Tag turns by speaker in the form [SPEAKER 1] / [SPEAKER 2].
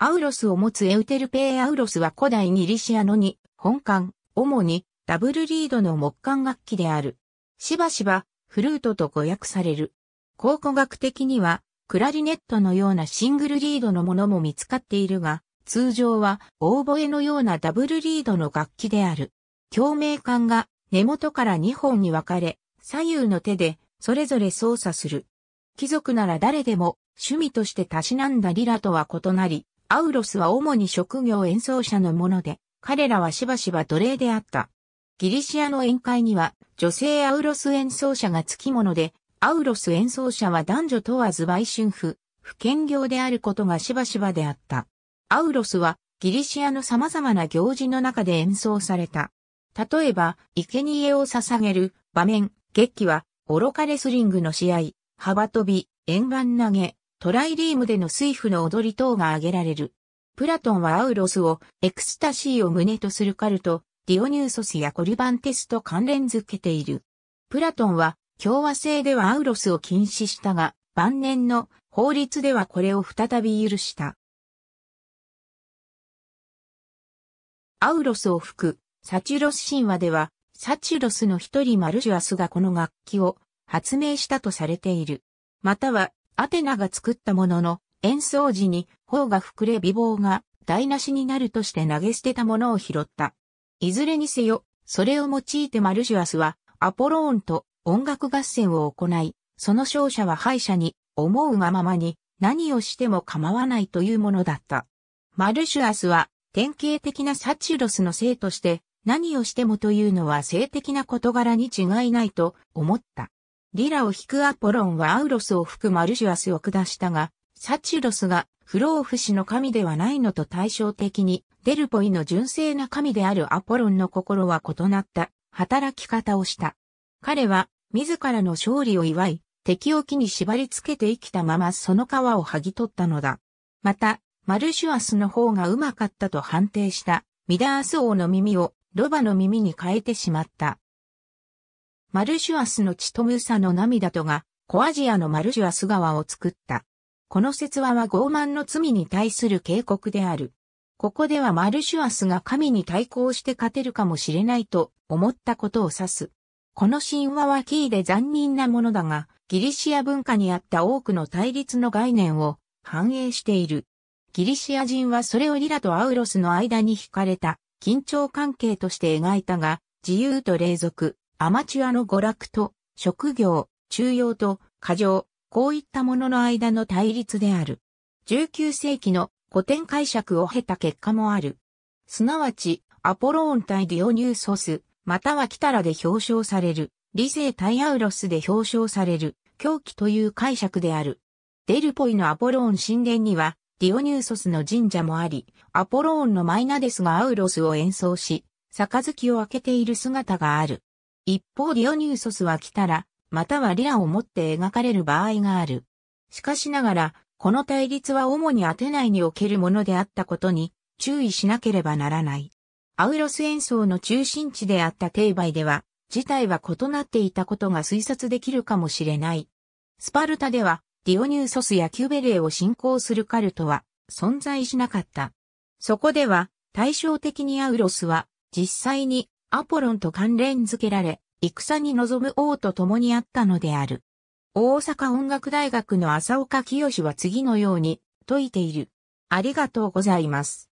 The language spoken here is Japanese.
[SPEAKER 1] アウロスを持つエウテルペイアウロスは古代ギリシアのに本館、主にダブルリードの木管楽器である。しばしばフルートと誤訳される。考古学的にはクラリネットのようなシングルリードのものも見つかっているが、通常はオーボエのようなダブルリードの楽器である。共鳴管が根元から2本に分かれ、左右の手でそれぞれ操作する。貴族なら誰でも趣味としてたしなんだリラとは異なり、アウロスは主に職業演奏者のもので、彼らはしばしば奴隷であった。ギリシアの宴会には女性アウロス演奏者が付き物で、アウロス演奏者は男女問わず売春婦、不兼業であることがしばしばであった。アウロスはギリシアの様々な行事の中で演奏された。例えば、生贄を捧げる場面、劇は、愚かレスリングの試合、幅跳び、円盤投げ、トライリームでの水夫の踊り等が挙げられる。プラトンはアウロスを、エクスタシーを胸とするカルト、ディオニューソスやコリバンテスと関連づけている。プラトンは、共和制ではアウロスを禁止したが、晩年の法律ではこれを再び許した。アウロスを吹く、サチュロス神話では、サチュロスの一人マルジュアスがこの楽器を発明したとされている。または、アテナが作ったものの、演奏時に頬が膨れ美貌が台無しになるとして投げ捨てたものを拾った。いずれにせよ、それを用いてマルシュアスはアポローンと音楽合戦を行い、その勝者は敗者に思うがままに何をしても構わないというものだった。マルシュアスは典型的なサチュロスの生として何をしてもというのは性的な事柄に違いないと思った。リラを引くアポロンはアウロスを吹くマルシュアスを下したが、サチュロスが不老不死の神ではないのと対照的に、デルポイの純正な神であるアポロンの心は異なった働き方をした。彼は自らの勝利を祝い、敵を木に縛り付けて生きたままその皮を剥ぎ取ったのだ。また、マルシュアスの方がうまかったと判定したミダース王の耳をロバの耳に変えてしまった。マルシュアスの血とムサの涙とが、小アジアのマルシュアス川を作った。この説話は傲慢の罪に対する警告である。ここではマルシュアスが神に対抗して勝てるかもしれないと思ったことを指す。この神話はキーで残忍なものだが、ギリシア文化にあった多くの対立の概念を反映している。ギリシア人はそれをリラとアウロスの間に惹かれた緊張関係として描いたが、自由と霊俗、アマチュアの娯楽と、職業、中庸と、過剰、こういったものの間の対立である。19世紀の古典解釈を経た結果もある。すなわち、アポローン対ディオニューソス、またはキタラで表彰される、理性対アウロスで表彰される、狂気という解釈である。デルポイのアポローン神殿には、ディオニューソスの神社もあり、アポローンのマイナデスがアウロスを演奏し、杯を開けている姿がある。一方ディオニューソスは来たら、またはリラを持って描かれる場合がある。しかしながら、この対立は主にアテナイにおけるものであったことに注意しなければならない。アウロス演奏の中心地であったテイバイでは、事態は異なっていたことが推察できるかもしれない。スパルタでは、ディオニューソスやキュベレーを信仰するカルトは存在しなかった。そこでは、対照的にアウロスは実際にアポロンと関連付けられ、戦に臨む王と共にあったのである。大阪音楽大学の浅岡清は次のように説いている。ありがとうございます。